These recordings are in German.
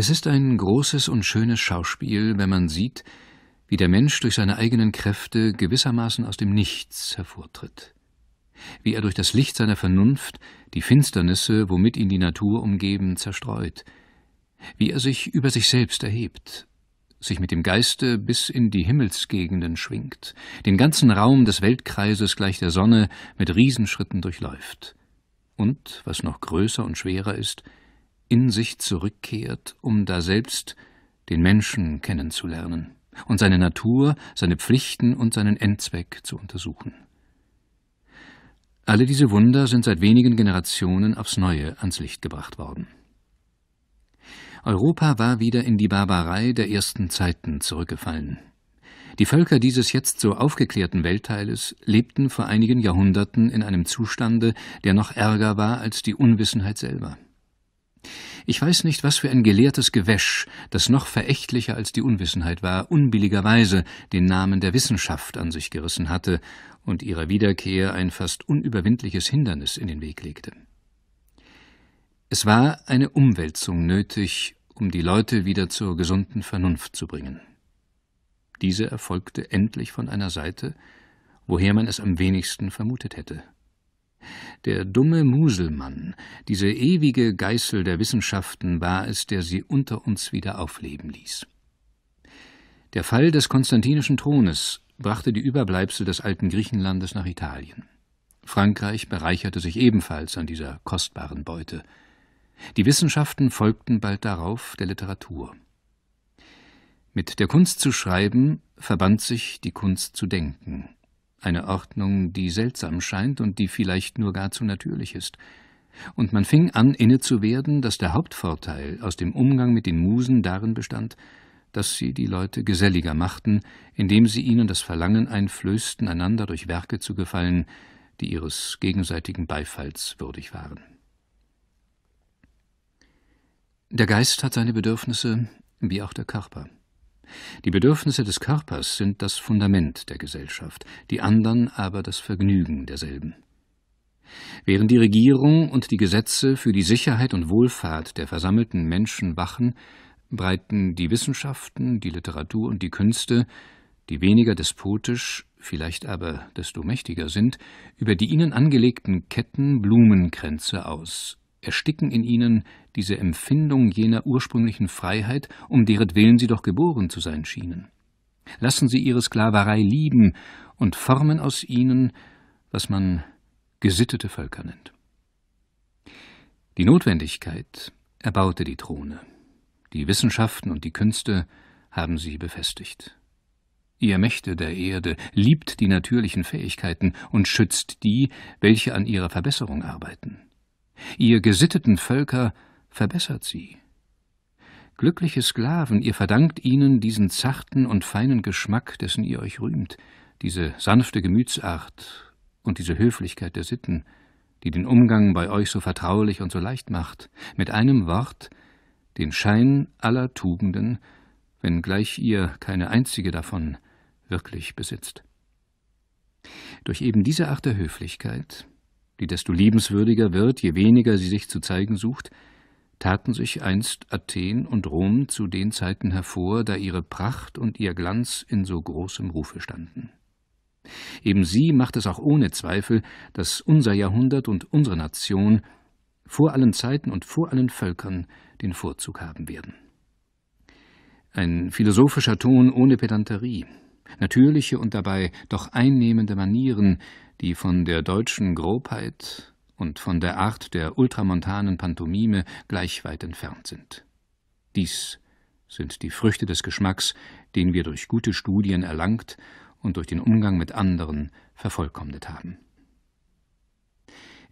Es ist ein großes und schönes Schauspiel, wenn man sieht, wie der Mensch durch seine eigenen Kräfte gewissermaßen aus dem Nichts hervortritt, wie er durch das Licht seiner Vernunft die Finsternisse, womit ihn die Natur umgeben, zerstreut, wie er sich über sich selbst erhebt, sich mit dem Geiste bis in die Himmelsgegenden schwingt, den ganzen Raum des Weltkreises gleich der Sonne mit Riesenschritten durchläuft und, was noch größer und schwerer ist, in sich zurückkehrt, um daselbst den Menschen kennenzulernen und seine Natur, seine Pflichten und seinen Endzweck zu untersuchen. Alle diese Wunder sind seit wenigen Generationen aufs Neue ans Licht gebracht worden. Europa war wieder in die Barbarei der ersten Zeiten zurückgefallen. Die Völker dieses jetzt so aufgeklärten Weltteiles lebten vor einigen Jahrhunderten in einem Zustande, der noch ärger war als die Unwissenheit selber. Ich weiß nicht, was für ein gelehrtes Gewäsch, das noch verächtlicher als die Unwissenheit war, unbilligerweise den Namen der Wissenschaft an sich gerissen hatte und ihrer Wiederkehr ein fast unüberwindliches Hindernis in den Weg legte. Es war eine Umwälzung nötig, um die Leute wieder zur gesunden Vernunft zu bringen. Diese erfolgte endlich von einer Seite, woher man es am wenigsten vermutet hätte – der dumme Muselmann, diese ewige Geißel der Wissenschaften, war es, der sie unter uns wieder aufleben ließ. Der Fall des konstantinischen Thrones brachte die Überbleibsel des alten Griechenlandes nach Italien. Frankreich bereicherte sich ebenfalls an dieser kostbaren Beute. Die Wissenschaften folgten bald darauf der Literatur. Mit der Kunst zu schreiben verband sich die Kunst zu denken. Eine Ordnung, die seltsam scheint und die vielleicht nur gar zu natürlich ist. Und man fing an, inne zu werden, dass der Hauptvorteil aus dem Umgang mit den Musen darin bestand, dass sie die Leute geselliger machten, indem sie ihnen das Verlangen einflößten, einander durch Werke zu gefallen, die ihres gegenseitigen Beifalls würdig waren. Der Geist hat seine Bedürfnisse, wie auch der Körper. Die Bedürfnisse des Körpers sind das Fundament der Gesellschaft, die anderen aber das Vergnügen derselben. Während die Regierung und die Gesetze für die Sicherheit und Wohlfahrt der versammelten Menschen wachen, breiten die Wissenschaften, die Literatur und die Künste, die weniger despotisch, vielleicht aber desto mächtiger sind, über die ihnen angelegten Ketten Blumenkränze aus, ersticken in ihnen diese Empfindung jener ursprünglichen Freiheit, um Willen sie doch geboren zu sein schienen. Lassen sie ihre Sklaverei lieben und formen aus ihnen, was man gesittete Völker nennt. Die Notwendigkeit erbaute die Throne. Die Wissenschaften und die Künste haben sie befestigt. Ihr Mächte der Erde liebt die natürlichen Fähigkeiten und schützt die, welche an ihrer Verbesserung arbeiten ihr gesitteten Völker verbessert sie. Glückliche Sklaven, ihr verdankt ihnen diesen zarten und feinen Geschmack, dessen ihr euch rühmt, diese sanfte Gemütsart und diese Höflichkeit der Sitten, die den Umgang bei euch so vertraulich und so leicht macht, mit einem Wort den Schein aller Tugenden, wenngleich ihr keine einzige davon wirklich besitzt. Durch eben diese Art der Höflichkeit die desto liebenswürdiger wird, je weniger sie sich zu zeigen sucht, taten sich einst Athen und Rom zu den Zeiten hervor, da ihre Pracht und ihr Glanz in so großem Rufe standen. Eben sie macht es auch ohne Zweifel, dass unser Jahrhundert und unsere Nation vor allen Zeiten und vor allen Völkern den Vorzug haben werden. Ein philosophischer Ton ohne Pedanterie, natürliche und dabei doch einnehmende Manieren, die von der deutschen Grobheit und von der Art der ultramontanen Pantomime gleich weit entfernt sind. Dies sind die Früchte des Geschmacks, den wir durch gute Studien erlangt und durch den Umgang mit anderen vervollkommnet haben.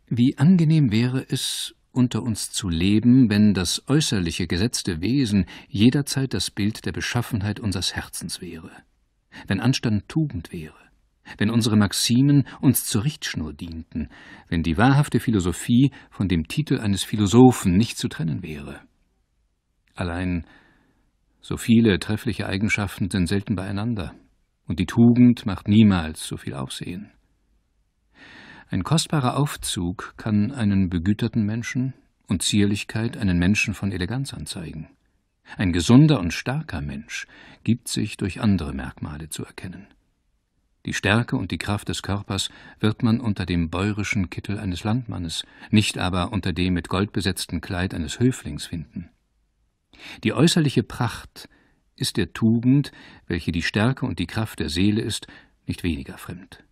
Wie angenehm wäre es, unter uns zu leben, wenn das äußerliche gesetzte Wesen jederzeit das Bild der Beschaffenheit unseres Herzens wäre, wenn Anstand Tugend wäre, wenn unsere Maximen uns zur Richtschnur dienten, wenn die wahrhafte Philosophie von dem Titel eines Philosophen nicht zu trennen wäre. Allein so viele treffliche Eigenschaften sind selten beieinander, und die Tugend macht niemals so viel Aufsehen. Ein kostbarer Aufzug kann einen begüterten Menschen und Zierlichkeit einen Menschen von Eleganz anzeigen. Ein gesunder und starker Mensch gibt sich durch andere Merkmale zu erkennen. Die Stärke und die Kraft des Körpers wird man unter dem bäurischen Kittel eines Landmannes, nicht aber unter dem mit Gold besetzten Kleid eines Höflings finden. Die äußerliche Pracht ist der Tugend, welche die Stärke und die Kraft der Seele ist, nicht weniger fremd.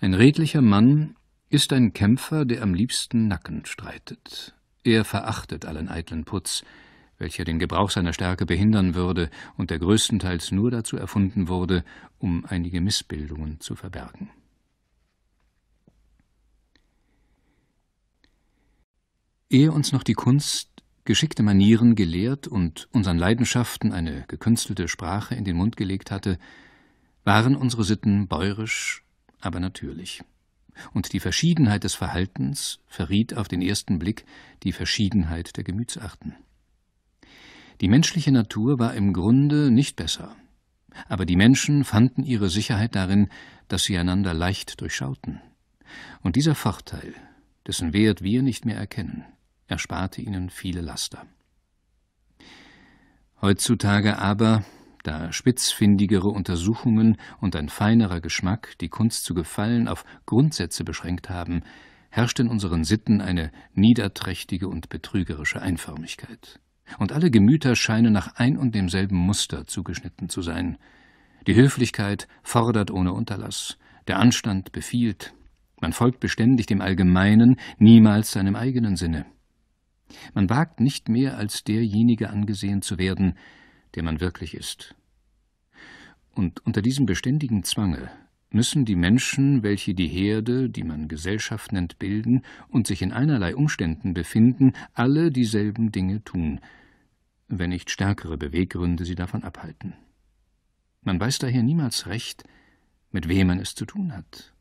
Ein redlicher Mann ist ein Kämpfer, der am liebsten Nacken streitet. Er verachtet allen eitlen Putz, welcher den Gebrauch seiner Stärke behindern würde und der größtenteils nur dazu erfunden wurde, um einige Missbildungen zu verbergen. Ehe uns noch die Kunst, geschickte Manieren gelehrt und unseren Leidenschaften eine gekünstelte Sprache in den Mund gelegt hatte, waren unsere Sitten bäuerisch, aber natürlich. Und die Verschiedenheit des Verhaltens verriet auf den ersten Blick die Verschiedenheit der Gemütsarten. Die menschliche Natur war im Grunde nicht besser. Aber die Menschen fanden ihre Sicherheit darin, dass sie einander leicht durchschauten. Und dieser Vorteil, dessen Wert wir nicht mehr erkennen, ersparte ihnen viele Laster. Heutzutage aber, da spitzfindigere Untersuchungen und ein feinerer Geschmack die Kunst zu gefallen auf Grundsätze beschränkt haben, herrscht in unseren Sitten eine niederträchtige und betrügerische Einförmigkeit und alle Gemüter scheinen nach ein und demselben Muster zugeschnitten zu sein. Die Höflichkeit fordert ohne Unterlass, der Anstand befiehlt, man folgt beständig dem Allgemeinen, niemals seinem eigenen Sinne. Man wagt nicht mehr als derjenige angesehen zu werden, der man wirklich ist. Und unter diesem beständigen Zwange müssen die Menschen, welche die Herde, die man Gesellschaft nennt, bilden und sich in einerlei Umständen befinden, alle dieselben Dinge tun, wenn nicht stärkere Beweggründe sie davon abhalten. Man weiß daher niemals recht, mit wem man es zu tun hat.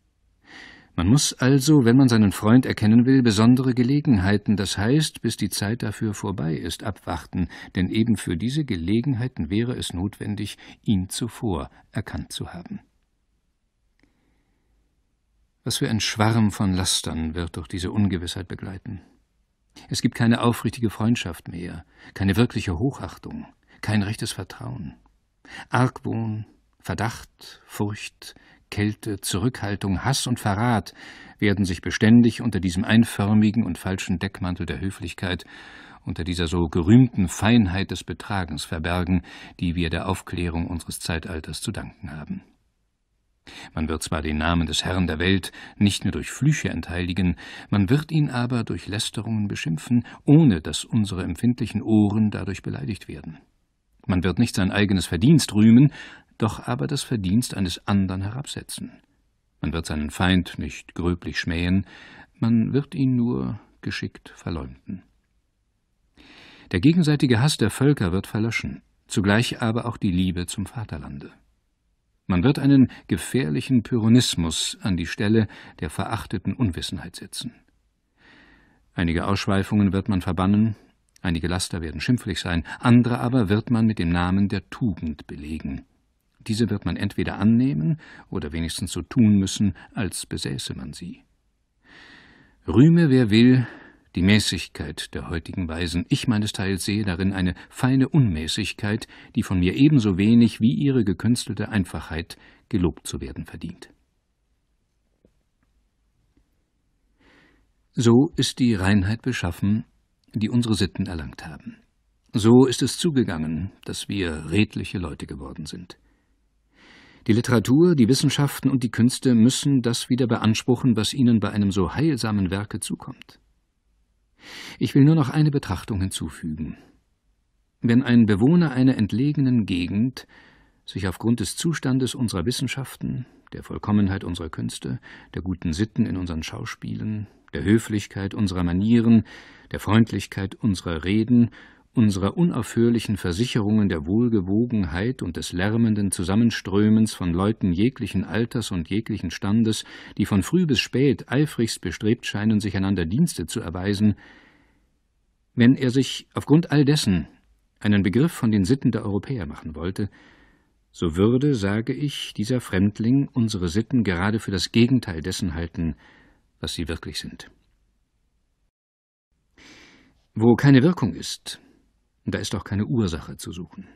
Man muss also, wenn man seinen Freund erkennen will, besondere Gelegenheiten, das heißt, bis die Zeit dafür vorbei ist, abwarten, denn eben für diese Gelegenheiten wäre es notwendig, ihn zuvor erkannt zu haben. Was für ein Schwarm von Lastern wird durch diese Ungewissheit begleiten. Es gibt keine aufrichtige Freundschaft mehr, keine wirkliche Hochachtung, kein rechtes Vertrauen. Argwohn, Verdacht, Furcht, Kälte, Zurückhaltung, Hass und Verrat werden sich beständig unter diesem einförmigen und falschen Deckmantel der Höflichkeit, unter dieser so gerühmten Feinheit des Betragens verbergen, die wir der Aufklärung unseres Zeitalters zu danken haben. Man wird zwar den Namen des Herrn der Welt nicht mehr durch Flüche entheiligen, man wird ihn aber durch Lästerungen beschimpfen, ohne dass unsere empfindlichen Ohren dadurch beleidigt werden. Man wird nicht sein eigenes Verdienst rühmen, doch aber das Verdienst eines anderen herabsetzen. Man wird seinen Feind nicht gröblich schmähen, man wird ihn nur geschickt verleumden. Der gegenseitige Hass der Völker wird verlöschen, zugleich aber auch die Liebe zum Vaterlande. Man wird einen gefährlichen Pyrrhonismus an die Stelle der verachteten Unwissenheit setzen. Einige Ausschweifungen wird man verbannen, einige Laster werden schimpflich sein, andere aber wird man mit dem Namen der Tugend belegen. Diese wird man entweder annehmen oder wenigstens so tun müssen, als besäße man sie. Rühme, wer will, die Mäßigkeit der heutigen Weisen. Ich meines Teils sehe darin eine feine Unmäßigkeit, die von mir ebenso wenig wie ihre gekünstelte Einfachheit gelobt zu werden verdient. So ist die Reinheit beschaffen, die unsere Sitten erlangt haben. So ist es zugegangen, dass wir redliche Leute geworden sind. Die Literatur, die Wissenschaften und die Künste müssen das wieder beanspruchen, was ihnen bei einem so heilsamen Werke zukommt. Ich will nur noch eine Betrachtung hinzufügen. Wenn ein Bewohner einer entlegenen Gegend sich aufgrund des Zustandes unserer Wissenschaften, der Vollkommenheit unserer Künste, der guten Sitten in unseren Schauspielen, der Höflichkeit unserer Manieren, der Freundlichkeit unserer Reden unserer unaufhörlichen Versicherungen der Wohlgewogenheit und des lärmenden Zusammenströmens von Leuten jeglichen Alters und jeglichen Standes, die von früh bis spät eifrigst bestrebt scheinen, sich einander Dienste zu erweisen, wenn er sich aufgrund all dessen einen Begriff von den Sitten der Europäer machen wollte, so würde, sage ich, dieser Fremdling unsere Sitten gerade für das Gegenteil dessen halten, was sie wirklich sind. Wo keine Wirkung ist, da ist auch keine Ursache zu suchen.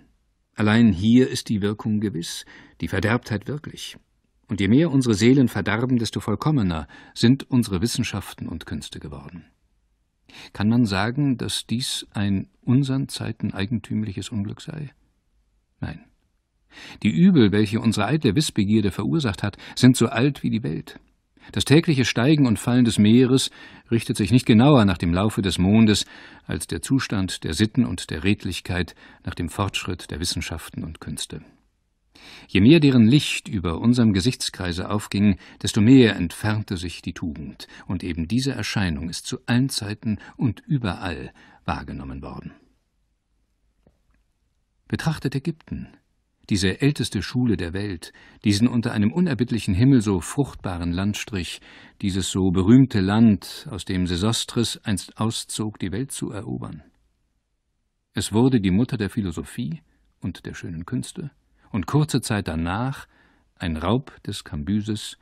Allein hier ist die Wirkung gewiss, die Verderbtheit wirklich. Und je mehr unsere Seelen verdarben, desto vollkommener sind unsere Wissenschaften und Künste geworden. Kann man sagen, dass dies ein unseren Zeiten eigentümliches Unglück sei? Nein. Die Übel, welche unsere eitle Wissbegierde verursacht hat, sind so alt wie die Welt. Das tägliche Steigen und Fallen des Meeres richtet sich nicht genauer nach dem Laufe des Mondes als der Zustand der Sitten und der Redlichkeit nach dem Fortschritt der Wissenschaften und Künste. Je mehr deren Licht über unserem Gesichtskreise aufging, desto mehr entfernte sich die Tugend, und eben diese Erscheinung ist zu allen Zeiten und überall wahrgenommen worden. Betrachtet Ägypten, diese älteste Schule der Welt, diesen unter einem unerbittlichen Himmel so fruchtbaren Landstrich, dieses so berühmte Land, aus dem Sesostris einst auszog, die Welt zu erobern. Es wurde die Mutter der Philosophie und der schönen Künste, und kurze Zeit danach ein Raub des Kambyses,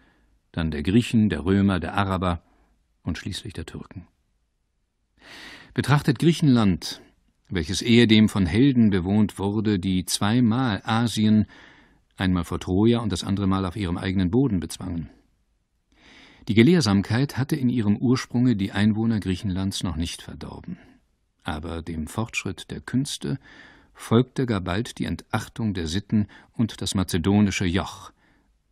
dann der Griechen, der Römer, der Araber und schließlich der Türken. Betrachtet Griechenland welches ehedem von Helden bewohnt wurde, die zweimal Asien, einmal vor Troja und das andere Mal auf ihrem eigenen Boden bezwangen. Die Gelehrsamkeit hatte in ihrem Ursprunge die Einwohner Griechenlands noch nicht verdorben. Aber dem Fortschritt der Künste folgte gar bald die Entachtung der Sitten und das mazedonische Joch,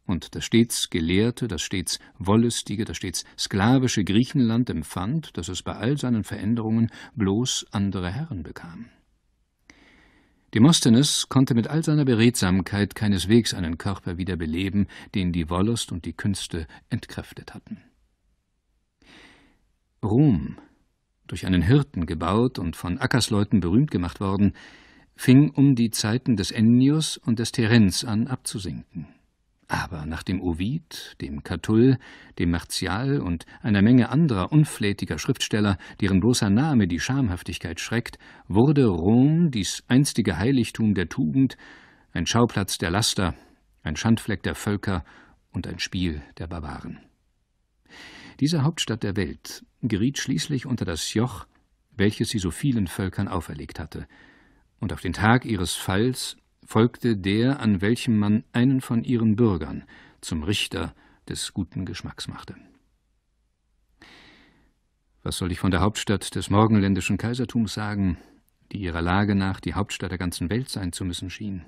und das stets gelehrte, das stets wollüstige, das stets sklavische Griechenland empfand, dass es bei all seinen Veränderungen bloß andere Herren bekam. Demosthenes konnte mit all seiner Beredsamkeit keineswegs einen Körper wieder beleben, den die Wollust und die Künste entkräftet hatten. Rom, durch einen Hirten gebaut und von Ackersleuten berühmt gemacht worden, fing um die Zeiten des Ennius und des Terenz an abzusinken. Aber nach dem Ovid, dem Catull, dem Martial und einer Menge anderer unflätiger Schriftsteller, deren bloßer Name die Schamhaftigkeit schreckt, wurde Rom, dies einstige Heiligtum der Tugend, ein Schauplatz der Laster, ein Schandfleck der Völker und ein Spiel der Barbaren. Diese Hauptstadt der Welt geriet schließlich unter das Joch, welches sie so vielen Völkern auferlegt hatte, und auf den Tag ihres Falls folgte der, an welchem man einen von ihren Bürgern zum Richter des guten Geschmacks machte. Was soll ich von der Hauptstadt des morgenländischen Kaisertums sagen, die ihrer Lage nach die Hauptstadt der ganzen Welt sein zu müssen schien?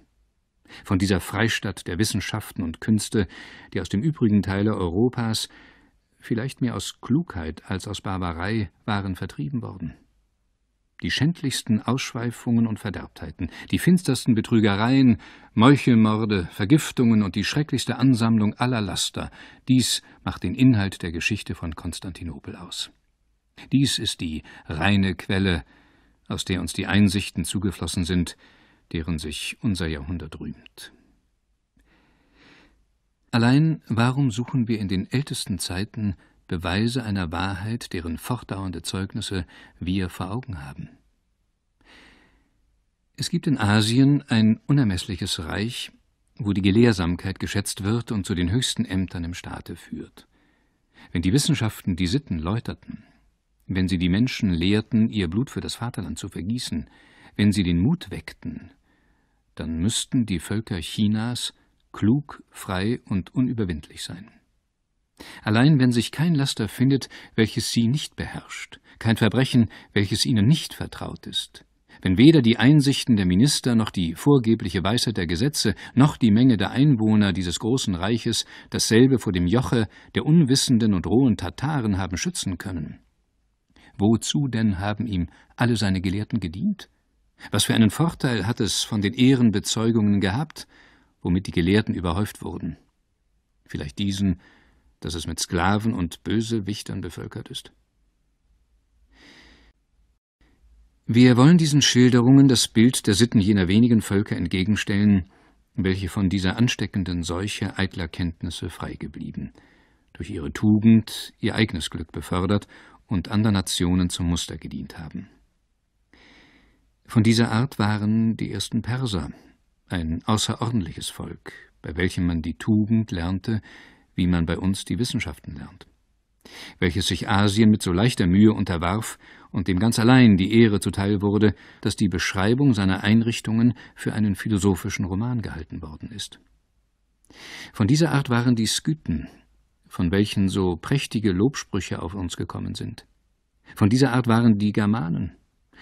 Von dieser Freistadt der Wissenschaften und Künste, die aus dem übrigen Teile Europas, vielleicht mehr aus Klugheit als aus Barbarei, waren vertrieben worden? die schändlichsten Ausschweifungen und Verderbtheiten, die finstersten Betrügereien, Meuchelmorde, Vergiftungen und die schrecklichste Ansammlung aller Laster, dies macht den Inhalt der Geschichte von Konstantinopel aus. Dies ist die reine Quelle, aus der uns die Einsichten zugeflossen sind, deren sich unser Jahrhundert rühmt. Allein warum suchen wir in den ältesten Zeiten Beweise einer Wahrheit, deren fortdauernde Zeugnisse wir vor Augen haben. Es gibt in Asien ein unermessliches Reich, wo die Gelehrsamkeit geschätzt wird und zu den höchsten Ämtern im Staate führt. Wenn die Wissenschaften die Sitten läuterten, wenn sie die Menschen lehrten, ihr Blut für das Vaterland zu vergießen, wenn sie den Mut weckten, dann müssten die Völker Chinas klug, frei und unüberwindlich sein allein wenn sich kein Laster findet, welches sie nicht beherrscht, kein Verbrechen, welches ihnen nicht vertraut ist, wenn weder die Einsichten der Minister noch die vorgebliche Weisheit der Gesetze noch die Menge der Einwohner dieses großen Reiches dasselbe vor dem Joche der unwissenden und rohen Tataren haben schützen können. Wozu denn haben ihm alle seine Gelehrten gedient? Was für einen Vorteil hat es von den Ehrenbezeugungen gehabt, womit die Gelehrten überhäuft wurden? Vielleicht diesen, dass es mit Sklaven und Bösewichtern bevölkert ist. Wir wollen diesen Schilderungen das Bild der Sitten jener wenigen Völker entgegenstellen, welche von dieser ansteckenden Seuche eitler Kenntnisse frei geblieben, durch ihre Tugend ihr eigenes Glück befördert und anderen Nationen zum Muster gedient haben. Von dieser Art waren die ersten Perser, ein außerordentliches Volk, bei welchem man die Tugend lernte, wie man bei uns die Wissenschaften lernt, welches sich Asien mit so leichter Mühe unterwarf und dem ganz allein die Ehre zuteil wurde, dass die Beschreibung seiner Einrichtungen für einen philosophischen Roman gehalten worden ist. Von dieser Art waren die Skythen, von welchen so prächtige Lobsprüche auf uns gekommen sind. Von dieser Art waren die Germanen,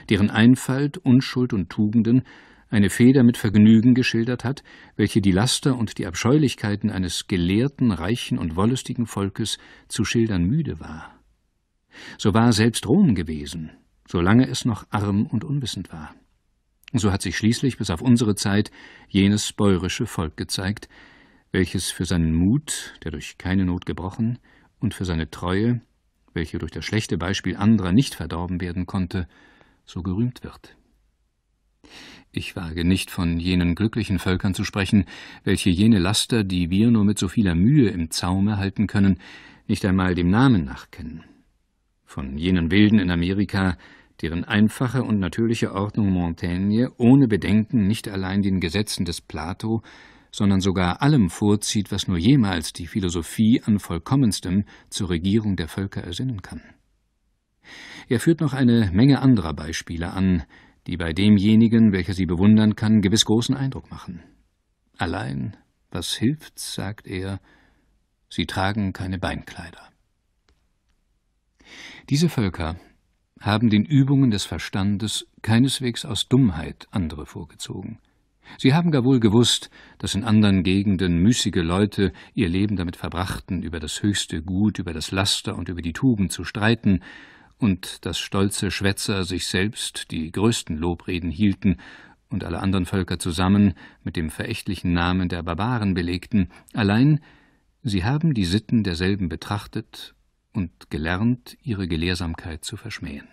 deren Einfalt, Unschuld und Tugenden eine Feder mit Vergnügen geschildert hat, welche die Laster und die Abscheulichkeiten eines gelehrten, reichen und wollüstigen Volkes zu schildern müde war. So war selbst Rom gewesen, solange es noch arm und unwissend war. So hat sich schließlich bis auf unsere Zeit jenes bäurische Volk gezeigt, welches für seinen Mut, der durch keine Not gebrochen, und für seine Treue, welche durch das schlechte Beispiel anderer nicht verdorben werden konnte, so gerühmt wird. Ich wage nicht von jenen glücklichen Völkern zu sprechen, welche jene Laster, die wir nur mit so vieler Mühe im Zaume halten können, nicht einmal dem Namen nachkennen. Von jenen Wilden in Amerika, deren einfache und natürliche Ordnung Montaigne ohne Bedenken nicht allein den Gesetzen des Plato, sondern sogar allem vorzieht, was nur jemals die Philosophie an vollkommenstem zur Regierung der Völker ersinnen kann. Er führt noch eine Menge anderer Beispiele an, die bei demjenigen, welcher sie bewundern kann, gewiss großen Eindruck machen. Allein, was hilft's, sagt er, sie tragen keine Beinkleider. Diese Völker haben den Übungen des Verstandes keineswegs aus Dummheit andere vorgezogen. Sie haben gar wohl gewusst, dass in anderen Gegenden müßige Leute ihr Leben damit verbrachten, über das höchste Gut, über das Laster und über die Tugend zu streiten, und dass stolze Schwätzer sich selbst die größten Lobreden hielten und alle anderen Völker zusammen mit dem verächtlichen Namen der Barbaren belegten, allein sie haben die Sitten derselben betrachtet und gelernt, ihre Gelehrsamkeit zu verschmähen.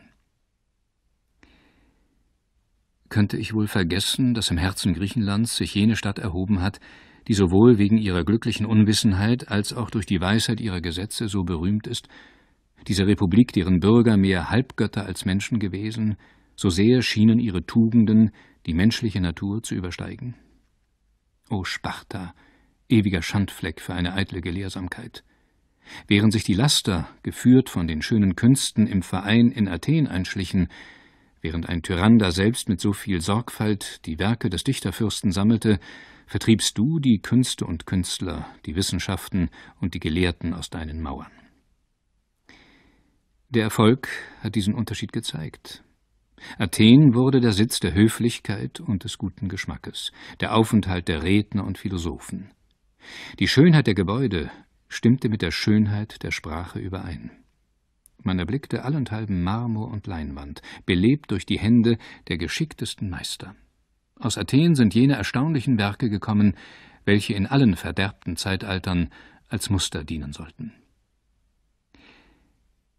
Könnte ich wohl vergessen, dass im Herzen Griechenlands sich jene Stadt erhoben hat, die sowohl wegen ihrer glücklichen Unwissenheit als auch durch die Weisheit ihrer Gesetze so berühmt ist, diese Republik, deren Bürger mehr Halbgötter als Menschen gewesen, so sehr schienen ihre Tugenden die menschliche Natur zu übersteigen. O Sparta, ewiger Schandfleck für eine eitle Gelehrsamkeit! Während sich die Laster, geführt von den schönen Künsten, im Verein in Athen einschlichen, während ein Tyrann da selbst mit so viel Sorgfalt die Werke des Dichterfürsten sammelte, vertriebst du die Künste und Künstler, die Wissenschaften und die Gelehrten aus deinen Mauern. Der Erfolg hat diesen Unterschied gezeigt. Athen wurde der Sitz der Höflichkeit und des guten Geschmackes, der Aufenthalt der Redner und Philosophen. Die Schönheit der Gebäude stimmte mit der Schönheit der Sprache überein. Man erblickte allenthalben Marmor und Leinwand, belebt durch die Hände der geschicktesten Meister. Aus Athen sind jene erstaunlichen Werke gekommen, welche in allen verderbten Zeitaltern als Muster dienen sollten.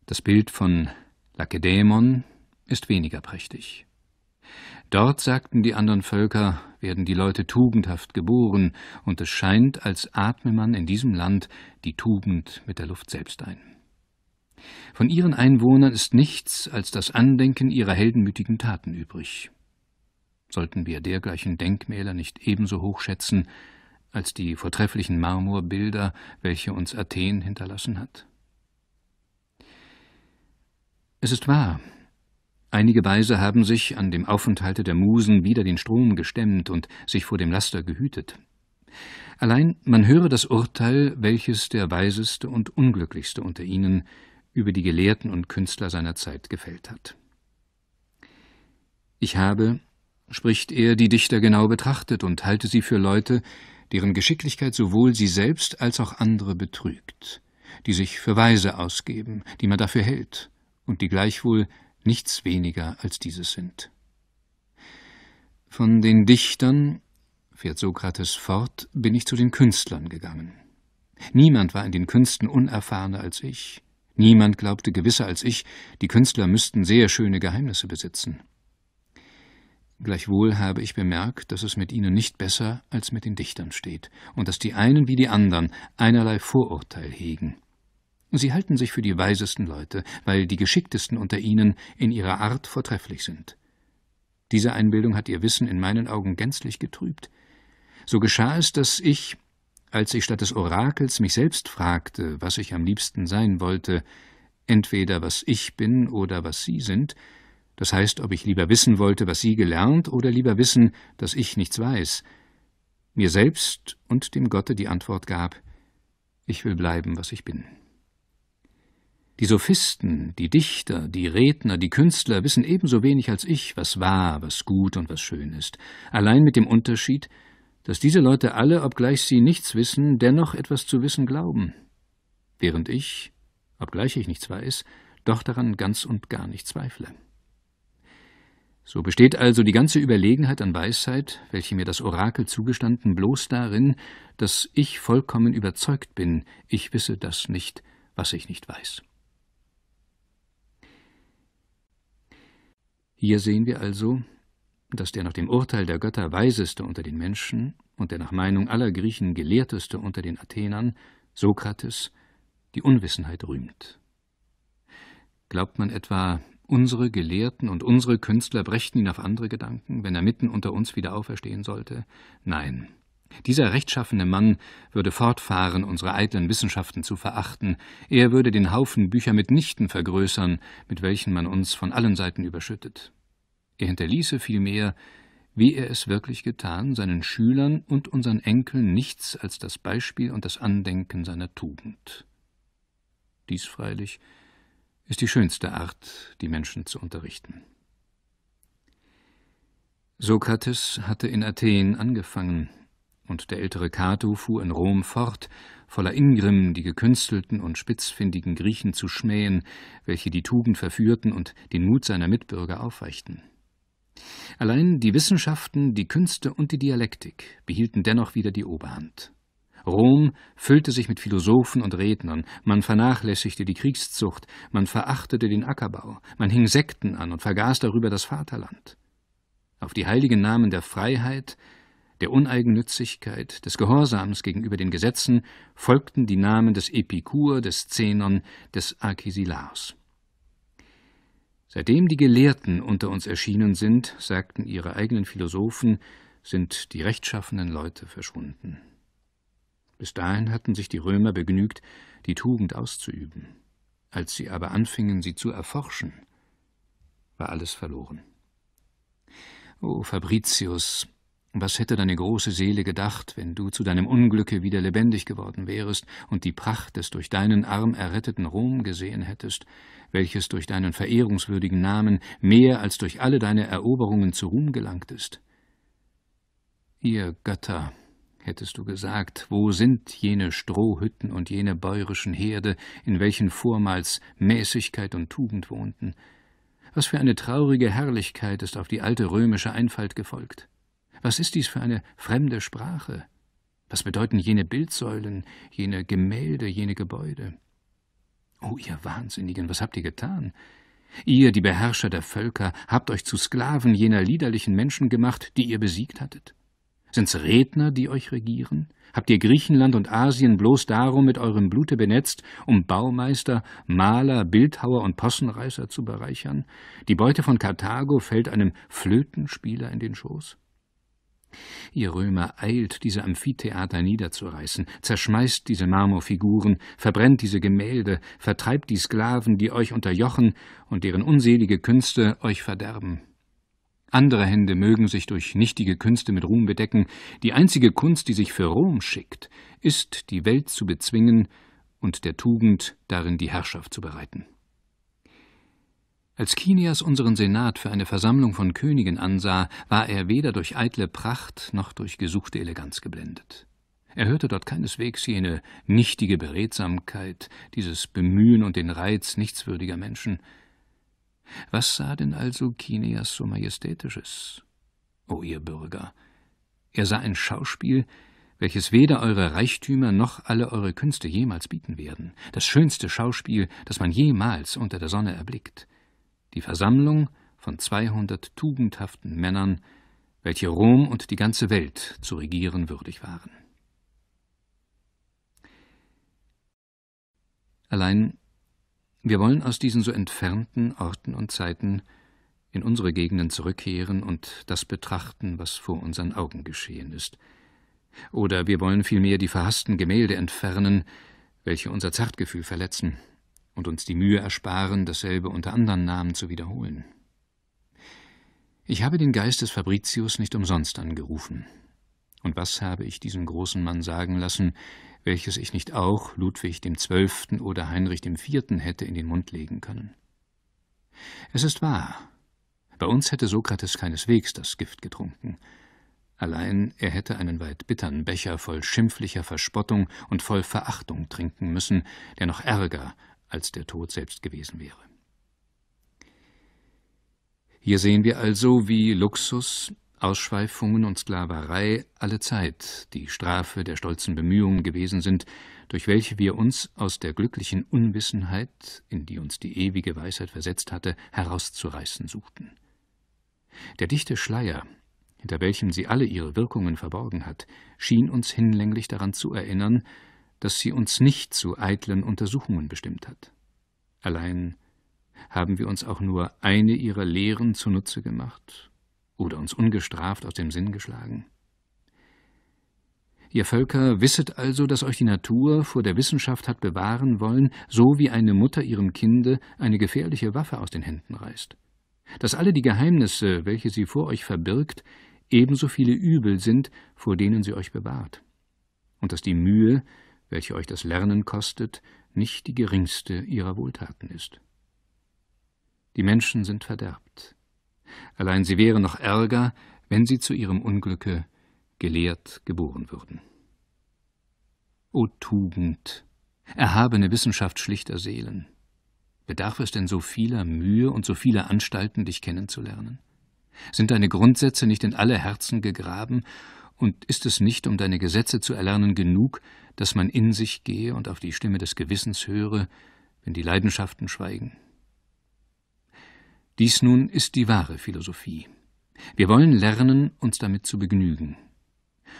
Das Bild von Lakedämon ist weniger prächtig. Dort, sagten die anderen Völker, werden die Leute tugendhaft geboren, und es scheint, als atme man in diesem Land die Tugend mit der Luft selbst ein. Von ihren Einwohnern ist nichts als das Andenken ihrer heldenmütigen Taten übrig. Sollten wir dergleichen Denkmäler nicht ebenso hoch schätzen als die vortrefflichen Marmorbilder, welche uns Athen hinterlassen hat? Es ist wahr. Einige Weise haben sich an dem Aufenthalte der Musen wieder den Strom gestemmt und sich vor dem Laster gehütet. Allein man höre das Urteil, welches der Weiseste und Unglücklichste unter ihnen über die Gelehrten und Künstler seiner Zeit gefällt hat. Ich habe, spricht er, die Dichter genau betrachtet und halte sie für Leute, deren Geschicklichkeit sowohl sie selbst als auch andere betrügt, die sich für Weise ausgeben, die man dafür hält, und die gleichwohl nichts weniger als dieses sind. Von den Dichtern, fährt Sokrates fort, bin ich zu den Künstlern gegangen. Niemand war in den Künsten unerfahrener als ich. Niemand glaubte gewisser als ich, die Künstler müssten sehr schöne Geheimnisse besitzen. Gleichwohl habe ich bemerkt, dass es mit ihnen nicht besser als mit den Dichtern steht und dass die einen wie die anderen einerlei Vorurteil hegen. Sie halten sich für die weisesten Leute, weil die geschicktesten unter ihnen in ihrer Art vortrefflich sind. Diese Einbildung hat ihr Wissen in meinen Augen gänzlich getrübt. So geschah es, dass ich, als ich statt des Orakels mich selbst fragte, was ich am liebsten sein wollte, entweder was ich bin oder was Sie sind, das heißt, ob ich lieber wissen wollte, was Sie gelernt, oder lieber wissen, dass ich nichts weiß, mir selbst und dem Gotte die Antwort gab, ich will bleiben, was ich bin. Die Sophisten, die Dichter, die Redner, die Künstler wissen ebenso wenig als ich, was wahr, was gut und was schön ist, allein mit dem Unterschied, dass diese Leute alle, obgleich sie nichts wissen, dennoch etwas zu wissen glauben, während ich, obgleich ich nichts weiß, doch daran ganz und gar nicht zweifle. So besteht also die ganze Überlegenheit an Weisheit, welche mir das Orakel zugestanden, bloß darin, dass ich vollkommen überzeugt bin, ich wisse das nicht, was ich nicht weiß. Hier sehen wir also, dass der nach dem Urteil der Götter Weiseste unter den Menschen und der nach Meinung aller Griechen Gelehrteste unter den Athenern, Sokrates, die Unwissenheit rühmt. Glaubt man etwa, unsere Gelehrten und unsere Künstler brächten ihn auf andere Gedanken, wenn er mitten unter uns wieder auferstehen sollte? Nein, dieser rechtschaffene Mann würde fortfahren, unsere eitlen Wissenschaften zu verachten, er würde den Haufen Bücher mitnichten vergrößern, mit welchen man uns von allen Seiten überschüttet. Er hinterließe vielmehr, wie er es wirklich getan, seinen Schülern und unseren Enkeln nichts als das Beispiel und das Andenken seiner Tugend. Dies freilich ist die schönste Art, die Menschen zu unterrichten. Sokrates hatte in Athen angefangen, und der ältere Cato fuhr in Rom fort, voller Ingrim die gekünstelten und spitzfindigen Griechen zu schmähen, welche die Tugend verführten und den Mut seiner Mitbürger aufweichten. Allein die Wissenschaften, die Künste und die Dialektik behielten dennoch wieder die Oberhand. Rom füllte sich mit Philosophen und Rednern, man vernachlässigte die Kriegszucht, man verachtete den Ackerbau, man hing Sekten an und vergaß darüber das Vaterland. Auf die heiligen Namen der Freiheit, der Uneigennützigkeit, des Gehorsams gegenüber den Gesetzen folgten die Namen des Epikur, des Zenon, des Arkesilaus. Seitdem die Gelehrten unter uns erschienen sind, sagten ihre eigenen Philosophen, sind die rechtschaffenen Leute verschwunden. Bis dahin hatten sich die Römer begnügt, die Tugend auszuüben. Als sie aber anfingen, sie zu erforschen, war alles verloren. O Fabricius, was hätte deine große Seele gedacht, wenn du zu deinem Unglücke wieder lebendig geworden wärest und die Pracht des durch deinen Arm erretteten Rom gesehen hättest, welches durch deinen verehrungswürdigen Namen mehr als durch alle deine Eroberungen zu Ruhm gelangt ist? Ihr Götter, hättest du gesagt, wo sind jene Strohhütten und jene bäurischen Herde, in welchen vormals Mäßigkeit und Tugend wohnten? Was für eine traurige Herrlichkeit ist auf die alte römische Einfalt gefolgt! Was ist dies für eine fremde Sprache? Was bedeuten jene Bildsäulen, jene Gemälde, jene Gebäude? Oh, ihr Wahnsinnigen, was habt ihr getan? Ihr, die Beherrscher der Völker, habt euch zu Sklaven jener liederlichen Menschen gemacht, die ihr besiegt hattet? Sind's Redner, die euch regieren? Habt ihr Griechenland und Asien bloß darum mit eurem Blute benetzt, um Baumeister, Maler, Bildhauer und Possenreißer zu bereichern? Die Beute von Karthago fällt einem Flötenspieler in den Schoß? Ihr Römer eilt, diese Amphitheater niederzureißen, zerschmeißt diese Marmorfiguren, verbrennt diese Gemälde, vertreibt die Sklaven, die euch unterjochen und deren unselige Künste euch verderben. Andere Hände mögen sich durch nichtige Künste mit Ruhm bedecken, die einzige Kunst, die sich für Rom schickt, ist, die Welt zu bezwingen und der Tugend darin die Herrschaft zu bereiten. Als Kinias unseren Senat für eine Versammlung von Königen ansah, war er weder durch eitle Pracht noch durch gesuchte Eleganz geblendet. Er hörte dort keineswegs jene nichtige Beredsamkeit, dieses Bemühen und den Reiz nichtswürdiger Menschen. Was sah denn also Kineas so Majestätisches? O ihr Bürger! Er sah ein Schauspiel, welches weder eure Reichtümer noch alle eure Künste jemals bieten werden, das schönste Schauspiel, das man jemals unter der Sonne erblickt die Versammlung von 200 tugendhaften Männern, welche Rom und die ganze Welt zu regieren würdig waren. Allein wir wollen aus diesen so entfernten Orten und Zeiten in unsere Gegenden zurückkehren und das betrachten, was vor unseren Augen geschehen ist. Oder wir wollen vielmehr die verhassten Gemälde entfernen, welche unser Zartgefühl verletzen und uns die Mühe ersparen, dasselbe unter anderen Namen zu wiederholen. Ich habe den Geist des Fabricius nicht umsonst angerufen. Und was habe ich diesem großen Mann sagen lassen, welches ich nicht auch Ludwig dem Zwölften oder Heinrich dem Vierten hätte in den Mund legen können? Es ist wahr, bei uns hätte Sokrates keineswegs das Gift getrunken. Allein er hätte einen weit bittern Becher voll schimpflicher Verspottung und voll Verachtung trinken müssen, der noch ärger als der Tod selbst gewesen wäre. Hier sehen wir also, wie Luxus, Ausschweifungen und Sklaverei alle Zeit die Strafe der stolzen Bemühungen gewesen sind, durch welche wir uns aus der glücklichen Unwissenheit, in die uns die ewige Weisheit versetzt hatte, herauszureißen suchten. Der dichte Schleier, hinter welchem sie alle ihre Wirkungen verborgen hat, schien uns hinlänglich daran zu erinnern, dass sie uns nicht zu eitlen Untersuchungen bestimmt hat. Allein haben wir uns auch nur eine ihrer Lehren zunutze gemacht oder uns ungestraft aus dem Sinn geschlagen. Ihr Völker, wisset also, dass euch die Natur vor der Wissenschaft hat bewahren wollen, so wie eine Mutter ihrem Kinde eine gefährliche Waffe aus den Händen reißt. Dass alle die Geheimnisse, welche sie vor euch verbirgt, ebenso viele Übel sind, vor denen sie euch bewahrt. Und dass die Mühe, welche euch das Lernen kostet, nicht die geringste ihrer Wohltaten ist. Die Menschen sind verderbt. Allein sie wären noch ärger, wenn sie zu ihrem Unglücke gelehrt geboren würden. O Tugend, erhabene Wissenschaft schlichter Seelen, bedarf es denn so vieler Mühe und so vieler Anstalten, dich kennenzulernen? Sind deine Grundsätze nicht in alle Herzen gegraben und ist es nicht, um deine Gesetze zu erlernen, genug, dass man in sich gehe und auf die Stimme des Gewissens höre, wenn die Leidenschaften schweigen? Dies nun ist die wahre Philosophie. Wir wollen lernen, uns damit zu begnügen.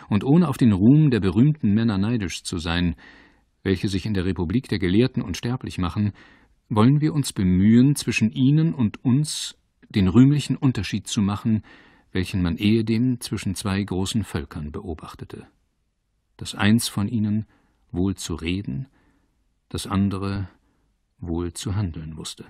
Und ohne auf den Ruhm der berühmten Männer neidisch zu sein, welche sich in der Republik der Gelehrten unsterblich machen, wollen wir uns bemühen, zwischen ihnen und uns den rühmlichen Unterschied zu machen, welchen man ehedem zwischen zwei großen Völkern beobachtete. Das eins von ihnen wohl zu reden, das andere wohl zu handeln wusste.